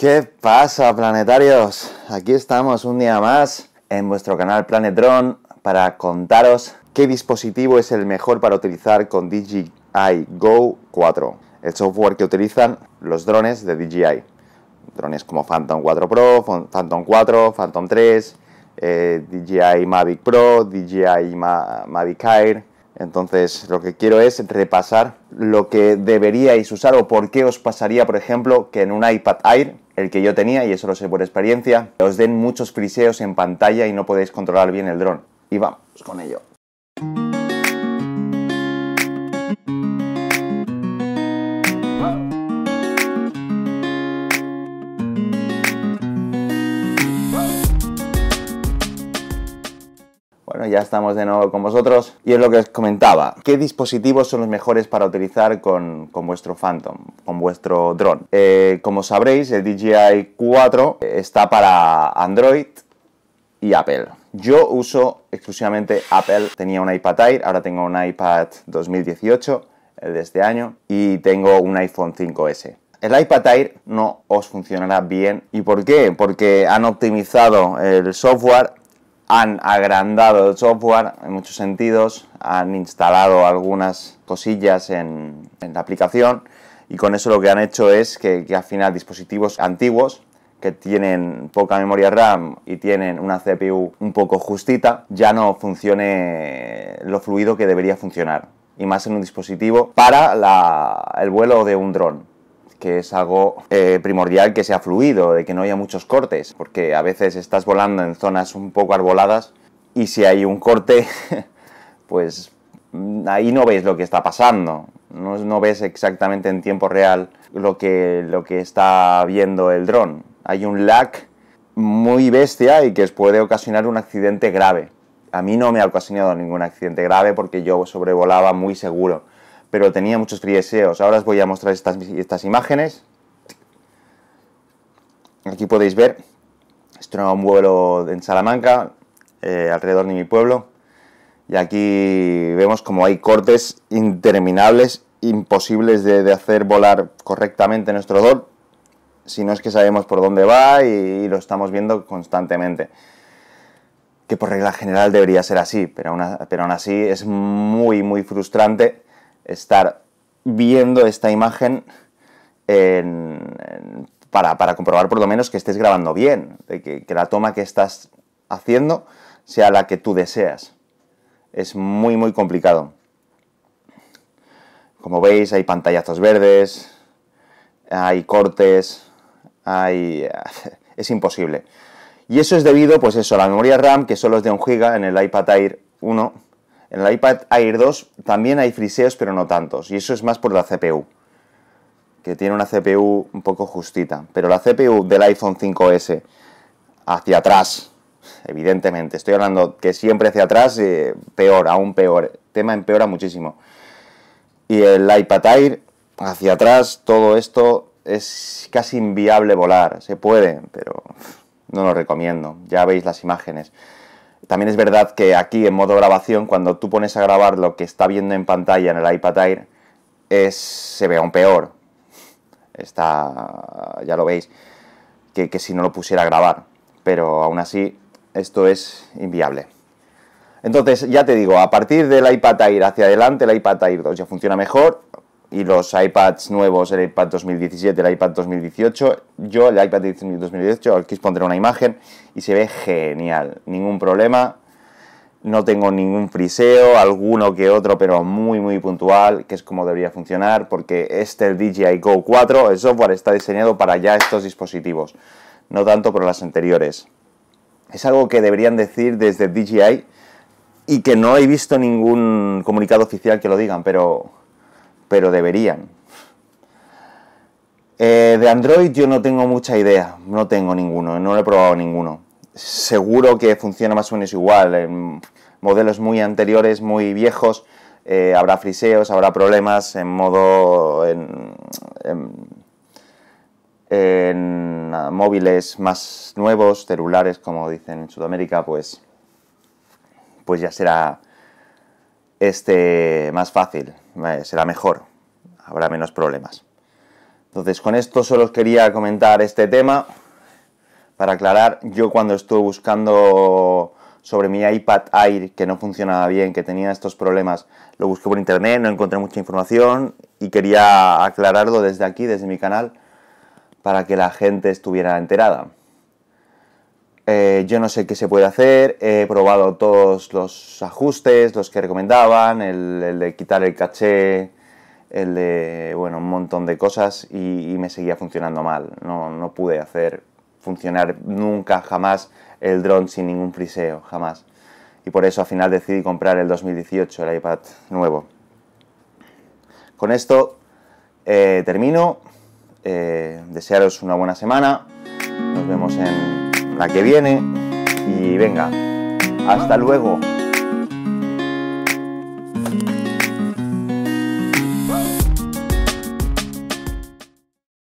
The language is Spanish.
¿Qué pasa, planetarios? Aquí estamos un día más en vuestro canal Planet Drone para contaros qué dispositivo es el mejor para utilizar con DJI Go 4, el software que utilizan los drones de DJI. Drones como Phantom 4 Pro, Phantom 4, Phantom 3, eh, DJI Mavic Pro, DJI Mavic Air. Entonces lo que quiero es repasar lo que deberíais usar o por qué os pasaría, por ejemplo, que en un iPad Air el que yo tenía, y eso lo sé por experiencia, os den muchos friseos en pantalla y no podéis controlar bien el dron. Y vamos con ello. ya estamos de nuevo con vosotros y es lo que os comentaba. ¿Qué dispositivos son los mejores para utilizar con, vuestro Phantom, con vuestro drone eh, como sabréis, el DJI 4 está para Android y Apple. Yo uso exclusivamente Apple. Tenía un iPad Air, ahora tengo un iPad 2018, el de este año, y tengo un iPhone 5S. El iPad Air no os funcionará bien. ¿Y por qué? Porque han optimizado el software han agrandado el software en muchos sentidos, han instalado algunas cosillas en, la aplicación y con eso lo que han hecho es que, al final dispositivos antiguos que tienen poca memoria RAM y tienen una CPU un poco justita, ya no funcione lo fluido que debería funcionar. Y más en un dispositivo para el vuelo de un dron que es algo eh, primordial que sea fluido, de que no haya muchos cortes, porque a veces estás volando en zonas un poco arboladas y si hay un corte, pues mm, ahí no ves lo que está pasando, no, no ves exactamente en tiempo real lo que, lo que está viendo el dron. Hay un lag muy bestia y que puede ocasionar un accidente grave. A mí no me ha ocasionado ningún accidente grave porque yo sobrevolaba muy seguro pero tenía muchos fríeseos. Ahora os voy a mostrar estas, estas imágenes. Aquí podéis ver, esto un vuelo en Salamanca, eh, alrededor de mi pueblo. Y aquí vemos como hay cortes interminables, imposibles de, hacer volar correctamente nuestro dol. si no es que sabemos por dónde va y, lo estamos viendo constantemente que por regla general debería ser así, pero, pero aún así es muy, muy frustrante estar viendo esta imagen para, comprobar por lo menos que estés grabando bien, que, la toma que estás haciendo sea la que tú deseas. Es muy, muy complicado. Como veis, hay pantallazos verdes, hay cortes, es imposible. Y eso es debido, pues eso, a la memoria RAM, que solo es de 1 GB en el iPad Air 1, en el iPad Air 2 también hay friseos, pero no tantos, y eso es más por la CPU, que tiene una CPU un poco justita. Pero la CPU del iPhone 5S hacia atrás, evidentemente, estoy hablando que siempre hacia atrás, eh, peor, aún peor, el tema empeora muchísimo. Y el iPad Air hacia atrás, todo esto es casi inviable volar, se puede, pero no lo recomiendo, ya veis las imágenes. También es verdad que aquí en modo grabación, cuando tú pones a grabar lo que está viendo en pantalla en el iPad Air, es, se ve aún peor. Está, ya lo veis, que, que si no lo pusiera a grabar. Pero aún así, esto es inviable. Entonces, ya te digo, a partir del iPad Air hacia adelante, el iPad Air 2 ya funciona mejor, y los iPads nuevos, el iPad 2017, el iPad 2018. Yo el iPad 2018 aquí pondré una imagen y se ve genial, ningún problema. No tengo ningún friseo, alguno que otro, pero muy muy puntual, que es como debería funcionar, porque este el DJI Go 4, el software está diseñado para ya estos dispositivos, no tanto para las anteriores. Es algo que deberían decir desde DJI y que no he visto ningún comunicado oficial que lo digan, pero pero deberían. Eh, de Android yo no tengo mucha idea, no tengo ninguno, no lo he probado ninguno. Seguro que funciona más o menos igual, en modelos muy anteriores, muy viejos, eh, habrá friseos, habrá problemas en modo... En, en, en ah, móviles más nuevos, celulares, como dicen en Sudamérica, pues, pues ya será este más fácil será mejor, habrá menos problemas. Entonces, con esto solo quería comentar este tema para aclarar. Yo cuando estuve buscando sobre mi iPad Air que no funcionaba bien, que tenía estos problemas, lo busqué por internet, no encontré mucha información y quería aclararlo desde aquí, desde mi canal, para que la gente estuviera enterada. Eh, yo no sé qué se puede hacer, he probado todos los ajustes, los que recomendaban, el, de quitar el caché, el de, bueno, un montón de cosas y, me seguía funcionando mal. No, pude hacer funcionar nunca, jamás el dron sin ningún friseo, jamás. Y por eso al final decidí comprar el 2018, el iPad nuevo. Con esto eh, termino. Eh, desearos una buena semana. Nos vemos en la que viene y venga, hasta luego.